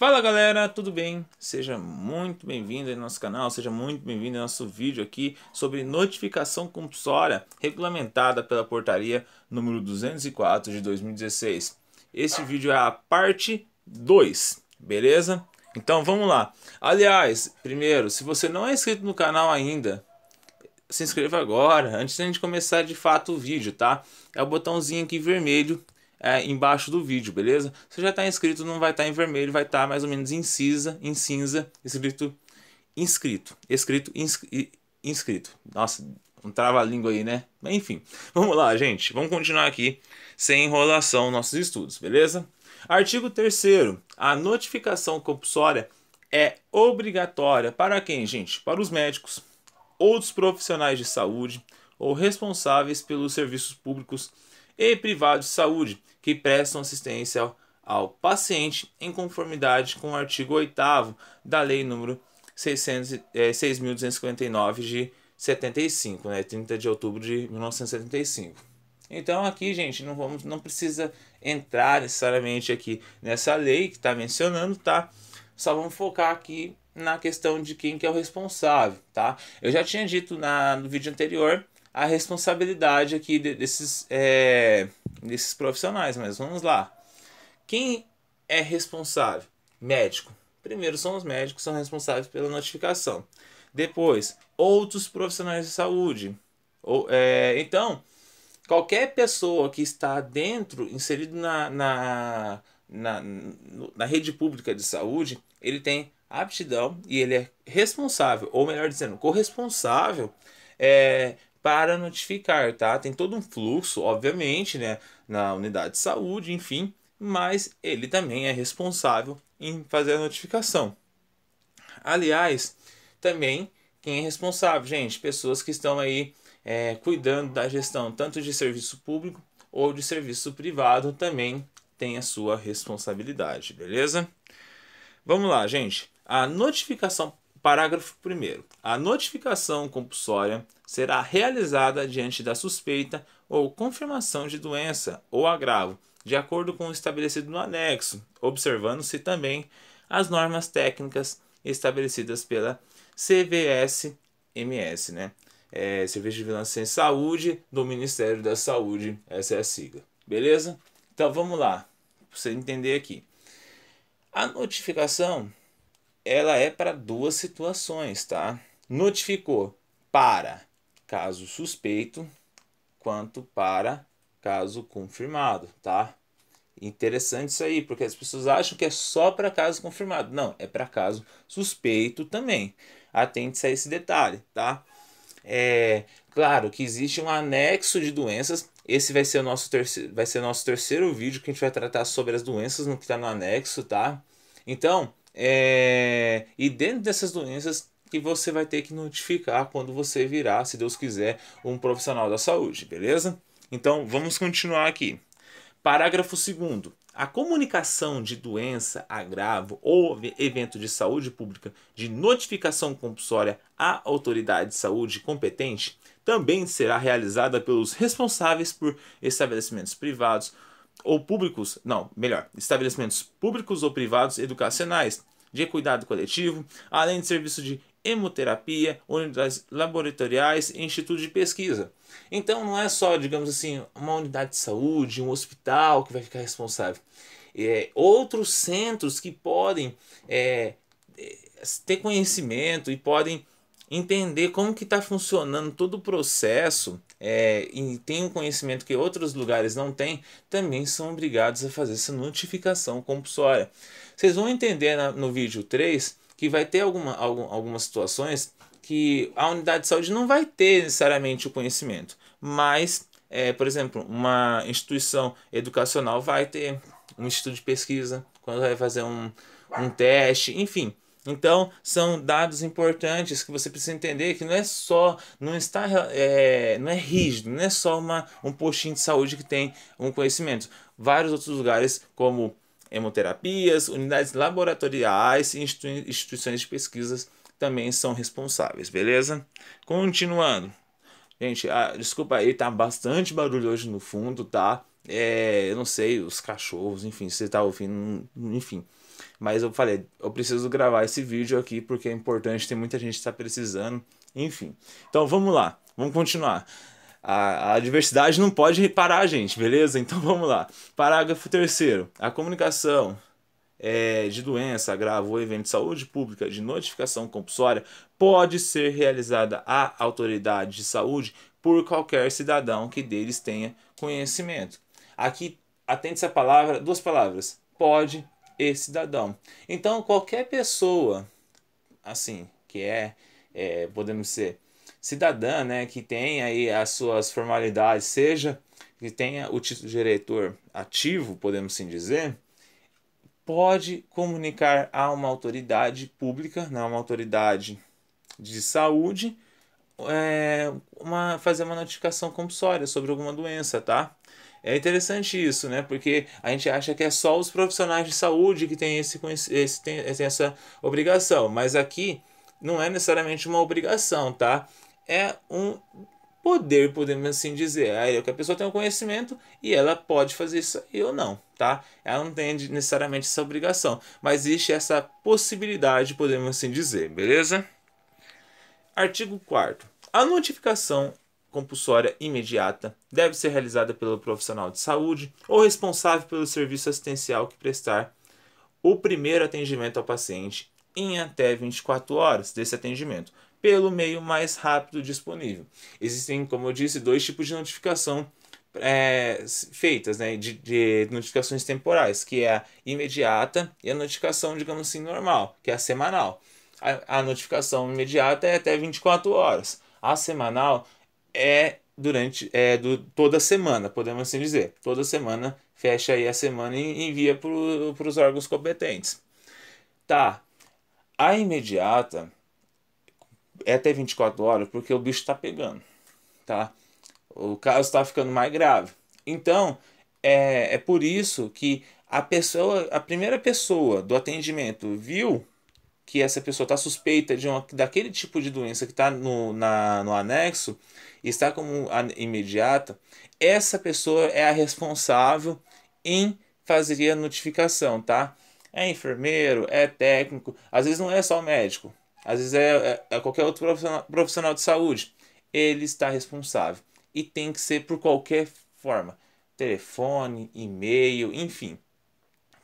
Fala galera, tudo bem? Seja muito bem-vindo ao nosso canal, seja muito bem-vindo ao nosso vídeo aqui sobre notificação compulsória regulamentada pela portaria número 204 de 2016. Este vídeo é a parte 2, beleza? Então vamos lá. Aliás, primeiro, se você não é inscrito no canal ainda, se inscreva agora, antes da gente começar de fato o vídeo, tá? É o botãozinho aqui vermelho é, embaixo do vídeo, beleza? Se já está inscrito, não vai estar tá em vermelho, vai estar tá mais ou menos em cinza, em cinza, escrito inscrito, escrito inscrito. Nossa, um trava-língua aí, né? Enfim, vamos lá, gente. Vamos continuar aqui, sem enrolação, nossos estudos, beleza? Artigo 3 A notificação compulsória é obrigatória para quem, gente? Para os médicos, outros profissionais de saúde ou responsáveis pelos serviços públicos e privados de saúde que prestam assistência ao, paciente em conformidade com o artigo 8 da Lei número 6.259 é, de 75, né, 30 de outubro de 1975. Então aqui, gente, não vamos, não precisa entrar necessariamente aqui nessa lei que está mencionando, tá? Só vamos focar aqui na questão de quem que é o responsável, tá? Eu já tinha dito na, no vídeo anterior a responsabilidade aqui desses, é, desses profissionais, mas vamos lá. Quem é responsável? Médico. Primeiro são os médicos, são responsáveis pela notificação. Depois, outros profissionais de saúde. Ou, é, então, qualquer pessoa que está dentro, inserido na, na, na, na rede pública de saúde, ele tem aptidão e ele é responsável, ou melhor dizendo, corresponsável é, para notificar, tá? Tem todo um fluxo, obviamente, né, na unidade de saúde, enfim, mas ele também é responsável em fazer a notificação. Aliás, também quem é responsável, gente? Pessoas que estão aí é, cuidando da gestão tanto de serviço público ou de serviço privado também tem a sua responsabilidade, beleza? Vamos lá, gente. A notificação Parágrafo 1. A notificação compulsória será realizada diante da suspeita ou confirmação de doença ou agravo, de acordo com o estabelecido no anexo, observando-se também as normas técnicas estabelecidas pela CVSMS, né? É, Serviço de Vigilância em Saúde do Ministério da Saúde, essa é a sigla, beleza? Então vamos lá, para você entender aqui. A notificação ela é para duas situações, tá? Notificou para caso suspeito, quanto para caso confirmado, tá? Interessante isso aí, porque as pessoas acham que é só para caso confirmado. Não, é para caso suspeito também. Atente-se a esse detalhe, tá? É, claro que existe um anexo de doenças. Esse vai ser o nosso terceiro, vai ser nosso terceiro vídeo que a gente vai tratar sobre as doenças no que está no anexo, tá? Então, é... E dentro dessas doenças que você vai ter que notificar quando você virar, se Deus quiser, um profissional da saúde, beleza? Então vamos continuar aqui. Parágrafo 2. A comunicação de doença, agravo ou evento de saúde pública de notificação compulsória à autoridade de saúde competente também será realizada pelos responsáveis por estabelecimentos privados ou públicos, não, melhor, estabelecimentos públicos ou privados educacionais, de cuidado coletivo, além de serviço de hemoterapia, unidades laboratoriais e instituto de pesquisa. Então não é só, digamos assim, uma unidade de saúde, um hospital que vai ficar responsável. É, outros centros que podem é, é ter conhecimento e podem entender como que está funcionando todo o processo é, e tem um conhecimento que outros lugares não têm, também são obrigados a fazer essa notificação compulsória. Vocês vão entender na, no vídeo 3 que vai ter alguma, algum, algumas situações que a unidade de saúde não vai ter necessariamente o conhecimento, mas, é, por exemplo, uma instituição educacional vai ter um instituto de pesquisa, quando vai fazer um, um teste, enfim, então, são dados importantes que você precisa entender que não é só, não está, é, não é rígido, não é só uma, um postinho de saúde que tem um conhecimento. Vários outros lugares, como hemoterapias, unidades laboratoriais e instituições de pesquisas também são responsáveis, beleza? Continuando. Gente, ah, desculpa aí, tá bastante barulho hoje no fundo, tá? É, eu não sei, os cachorros, enfim, se você tá ouvindo, enfim. Mas eu falei, eu preciso gravar esse vídeo aqui porque é importante, tem muita gente que está precisando. Enfim. Então vamos lá, vamos continuar. A, a, diversidade não pode parar, gente, beleza? Então vamos lá. Parágrafo terceiro. A comunicação é, de doença grave ou evento de saúde pública de notificação compulsória pode ser realizada à autoridade de saúde por qualquer cidadão que deles tenha conhecimento. Aqui, atente-se a palavra, duas palavras. Pode e cidadão. Então, qualquer pessoa, assim, que é, é podemos ser cidadã, né, que tem aí as suas formalidades, seja que tenha o título de eleitor ativo, podemos assim dizer, pode comunicar a uma autoridade pública, né, uma autoridade de saúde, é, uma, fazer uma notificação compulsória sobre alguma doença, tá? É interessante isso, né? Porque a gente acha que é só os profissionais de saúde que têm esse, esse, tem, tem essa obrigação, mas aqui não é necessariamente uma obrigação, tá? É um poder, podemos assim dizer. Ah, é que a pessoa tem um conhecimento e ela pode fazer isso aí ou não, tá? Ela não tem necessariamente essa obrigação, mas existe essa possibilidade, podemos assim dizer, beleza? Artigo 4 A notificação compulsória imediata deve ser realizada pelo profissional de saúde ou responsável pelo serviço assistencial que prestar o primeiro atendimento ao paciente em até 24 horas desse atendimento, pelo meio mais rápido disponível. Existem, como eu disse, dois tipos de notificação é, feitas, né, de, de, notificações temporais, que é a imediata e a notificação, digamos assim, normal, que é a semanal. A, a notificação imediata é até 24 horas. A semanal é durante é, do, toda semana, podemos assim dizer. Toda semana fecha aí a semana e envia para os órgãos competentes. Tá. A imediata é até 24 horas porque o bicho está pegando, tá? O caso está ficando mais grave. Então, é, é por isso que a pessoa, a primeira pessoa do atendimento viu que essa pessoa está suspeita de uma, daquele tipo de doença que está no, no anexo e está como imediata, essa pessoa é a responsável em fazer a notificação, tá? É enfermeiro, é técnico, às vezes não é só o médico, às vezes é, é, é qualquer outro profissional, profissional de saúde. Ele está responsável e tem que ser por qualquer forma, telefone, e-mail, enfim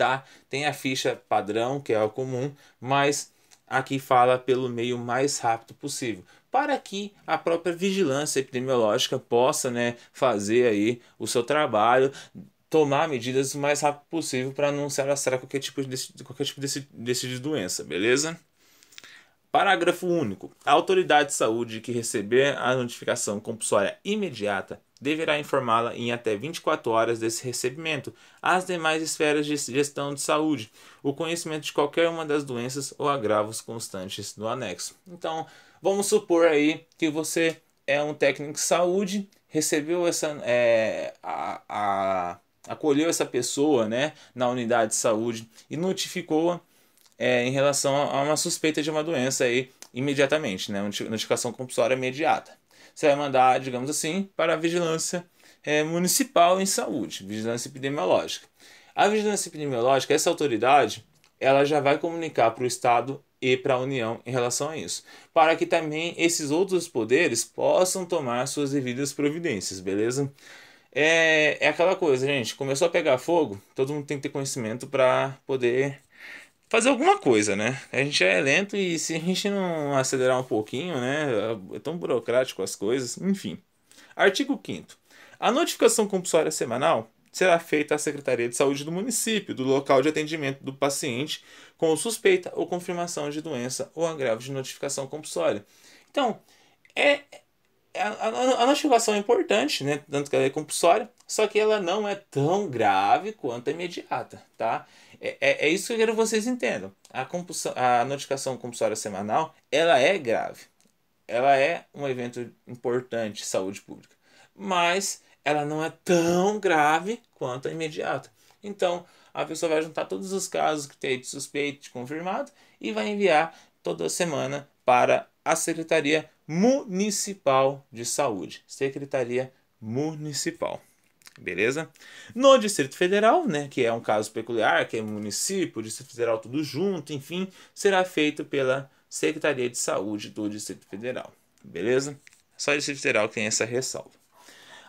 tá? Tem a ficha padrão, que é o comum, mas aqui fala pelo meio mais rápido possível, para que a própria vigilância epidemiológica possa, né, fazer aí o seu trabalho, tomar medidas o mais rápido possível para não se alastrar qualquer tipo de qualquer tipo desse, desse de doença, beleza? Parágrafo único. A autoridade de saúde que receber a notificação compulsória imediata deverá informá-la em até 24 horas desse recebimento às demais esferas de gestão de saúde, o conhecimento de qualquer uma das doenças ou agravos constantes do anexo. Então, vamos supor aí que você é um técnico de saúde, recebeu essa é, a, a, acolheu essa pessoa, né, na unidade de saúde e notificou-a é, em relação a uma suspeita de uma doença aí imediatamente, né, notificação compulsória imediata você vai mandar, digamos assim, para a vigilância é, municipal em saúde, vigilância epidemiológica. A vigilância epidemiológica, essa autoridade, ela já vai comunicar para o Estado e para a União em relação a isso, para que também esses outros poderes possam tomar suas devidas providências, beleza? É, é aquela coisa, gente, começou a pegar fogo, todo mundo tem que ter conhecimento para poder fazer alguma coisa, né? A gente é lento e se a gente não acelerar um pouquinho, né? É tão burocrático as coisas, enfim. Artigo 5 A notificação compulsória semanal será feita à Secretaria de Saúde do município, do local de atendimento do paciente com suspeita ou confirmação de doença ou agravo de notificação compulsória. Então, é, é a, a, a notificação é importante, né? Tanto que ela é compulsória, só que ela não é tão grave quanto a imediata, tá? É, é, é, isso que eu quero que vocês entendam. A, compulsão, a notificação compulsória semanal, ela é grave. Ela é um evento importante de saúde pública. Mas ela não é tão grave quanto a imediata. Então, a pessoa vai juntar todos os casos que tem de suspeito, de confirmado, e vai enviar toda semana para a Secretaria Municipal de Saúde. Secretaria Municipal beleza? No Distrito Federal, né, que é um caso peculiar, que é município, Distrito Federal tudo junto, enfim, será feito pela Secretaria de Saúde do Distrito Federal, beleza? Só o Distrito Federal tem essa ressalva.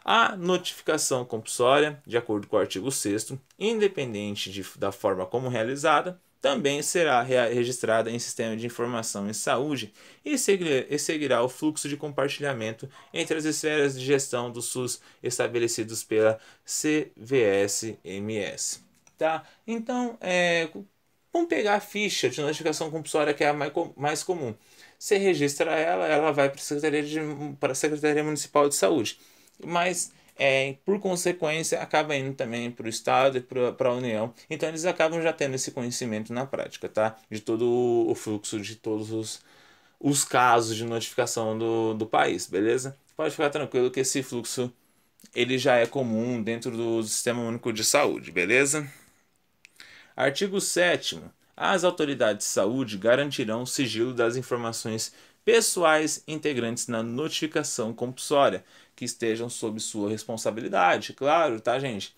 A notificação compulsória, de acordo com o artigo 6 independente de, da forma como realizada, também será registrada em sistema de informação em saúde e seguirá o fluxo de compartilhamento entre as esferas de gestão do SUS estabelecidos pela CVSMS. Tá? Então, é, vamos pegar a ficha de notificação compulsória, que é a mais comum. Você registra ela, ela vai para a Secretaria, de, para Secretaria Municipal de Saúde. Mas é, por consequência, acaba indo também para o Estado e para a União. Então, eles acabam já tendo esse conhecimento na prática, tá? De todo o fluxo, de todos os, os casos de notificação do, do país, beleza? Pode ficar tranquilo que esse fluxo ele já é comum dentro do Sistema Único de Saúde, beleza? Artigo 7 As autoridades de saúde garantirão o sigilo das informações pessoais integrantes na notificação compulsória, que estejam sob sua responsabilidade, claro, tá, gente?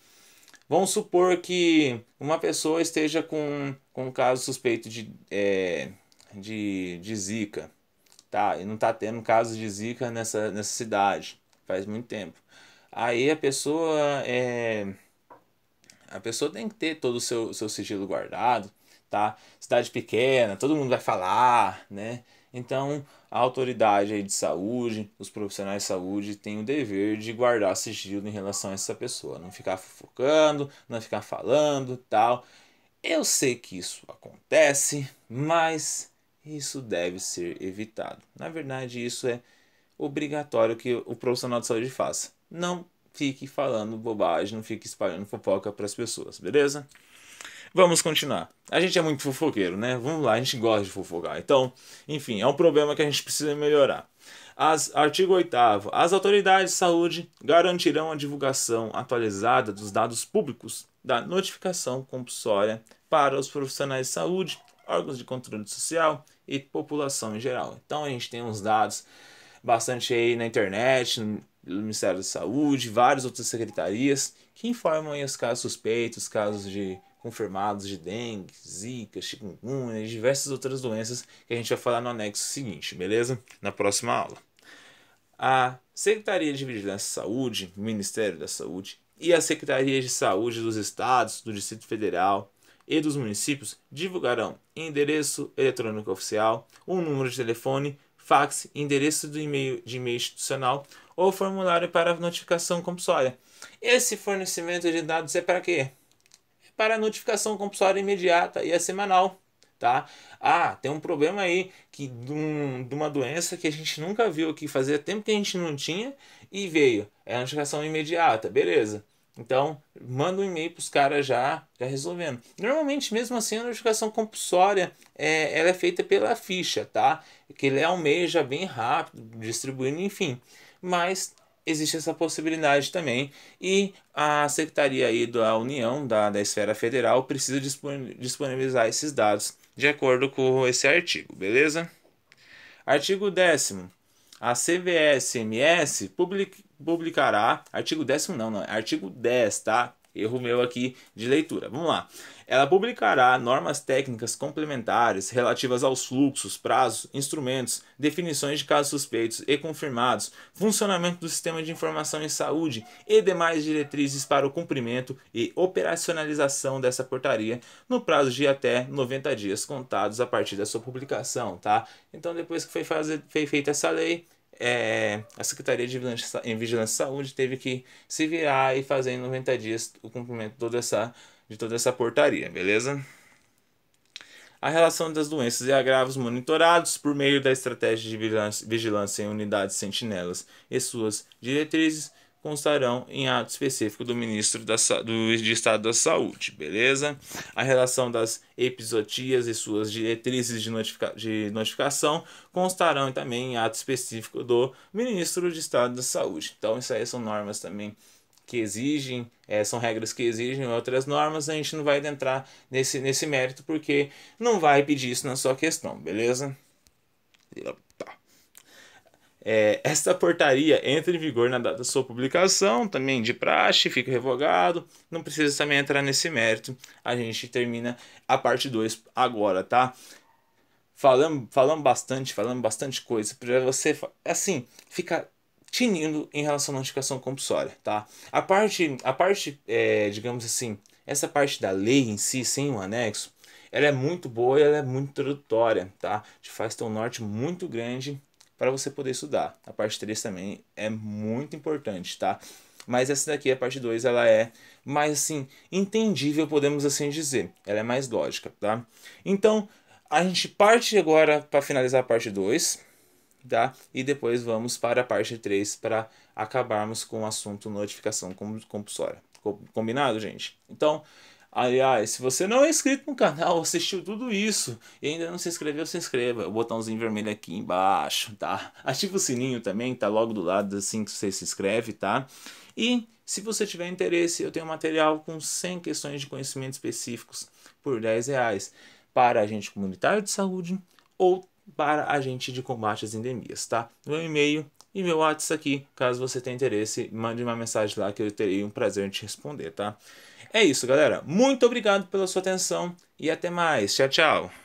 Vamos supor que uma pessoa esteja com, com um caso suspeito de, é, de, de zika, tá? E não tá tendo caso de zika nessa, nessa cidade, faz muito tempo. Aí a pessoa é, a pessoa tem que ter todo o seu, seu sigilo guardado, tá? Cidade pequena, todo mundo vai falar, né? Então, a autoridade de saúde, os profissionais de saúde têm o dever de guardar sigilo em relação a essa pessoa, não ficar fofocando, não ficar falando, tal. Eu sei que isso acontece, mas isso deve ser evitado. Na verdade, isso é obrigatório que o profissional de saúde faça. Não fique falando bobagem, não fique espalhando fofoca para as pessoas, beleza? Vamos continuar. A gente é muito fofoqueiro, né? Vamos lá, a gente gosta de fofocar. Então, enfim, é um problema que a gente precisa melhorar. As, artigo 8 As autoridades de saúde garantirão a divulgação atualizada dos dados públicos da notificação compulsória para os profissionais de saúde, órgãos de controle social e população em geral. Então a gente tem uns dados bastante aí na internet, no Ministério da Saúde, várias outras secretarias que informam os casos suspeitos, casos de confirmados de dengue, zika, chikungunya e diversas outras doenças que a gente vai falar no anexo seguinte, beleza? Na próxima aula. A Secretaria de Vigilância e Saúde, Ministério da Saúde e as Secretarias de Saúde dos Estados, do Distrito Federal e dos municípios divulgarão endereço eletrônico oficial, um número de telefone, fax, endereço do de e-mail institucional ou formulário para notificação compulsória. Esse fornecimento de dados é para quê? para notificação compulsória imediata e a semanal. Tá? Ah, tem um problema aí que de, um, de uma doença que a gente nunca viu aqui, fazia tempo que a gente não tinha e veio. É a notificação imediata, beleza. Então, manda um e-mail para os caras já, já resolvendo. Normalmente, mesmo assim, a notificação compulsória é, ela é feita pela ficha, tá? Que ele é um meio já bem rápido, distribuindo, enfim. Mas existe essa possibilidade também. E a Secretaria aí da União, da, da esfera federal, precisa disponibilizar esses dados de acordo com esse artigo, beleza? Artigo 10. A CVSMS public, publicará. Artigo 10 não, não. É artigo 10, tá? Erro meu aqui de leitura. Vamos lá. Ela publicará normas técnicas complementares relativas aos fluxos, prazos, instrumentos, definições de casos suspeitos e confirmados, funcionamento do sistema de informação em saúde e demais diretrizes para o cumprimento e operacionalização dessa portaria no prazo de até 90 dias contados a partir da sua publicação, tá? Então, depois que foi, fazer, foi feita essa lei, é, a Secretaria de Vigilância, Vigilância e Saúde teve que se virar e fazer em 90 dias o cumprimento de toda essa de toda essa portaria, beleza? A relação das doenças e agravos monitorados por meio da estratégia de vigilância em unidades sentinelas e suas diretrizes constarão em ato específico do ministro da, do, de Estado da Saúde, beleza? A relação das episodias e suas diretrizes de, notifica, de notificação constarão também em ato específico do ministro de Estado da Saúde. Então, isso aí são normas também que exigem, é, são regras que exigem outras normas, a gente não vai entrar nesse, nesse mérito porque não vai pedir isso na sua questão, beleza? É, esta portaria entra em vigor na data da sua publicação, também de praxe, fica revogado, não precisa também entrar nesse mérito. A gente termina a parte 2 agora, tá? falando falando bastante, falando bastante coisa para você, assim, ficar tinindo em relação à notificação compulsória, tá? A parte, a parte é, digamos assim, essa parte da lei em si, sem o anexo, ela é muito boa e ela é muito introdutória, tá? Te faz ter um norte muito grande para você poder estudar. A parte 3 também é muito importante, tá? Mas essa daqui, a parte 2, ela é mais assim, entendível, podemos assim dizer. Ela é mais lógica, tá? Então, a gente parte agora para finalizar a parte 2 tá? E depois vamos para a parte 3 para acabarmos com o assunto notificação compulsória. Combinado, gente? Então, aliás, se você não é inscrito no canal, assistiu tudo isso e ainda não se inscreveu, se inscreva. O botãozinho vermelho aqui embaixo, tá? Ativa o sininho também, tá logo do lado assim que você se inscreve, tá? E se você tiver interesse, eu tenho material com 100 questões de conhecimento específicos por 10 reais para agente comunitário de saúde ou para agente de combate às endemias, tá? Meu e-mail e meu WhatsApp aqui, caso você tenha interesse, mande uma mensagem lá que eu terei um prazer em te responder, tá? É isso, galera. Muito obrigado pela sua atenção e até mais. Tchau, tchau.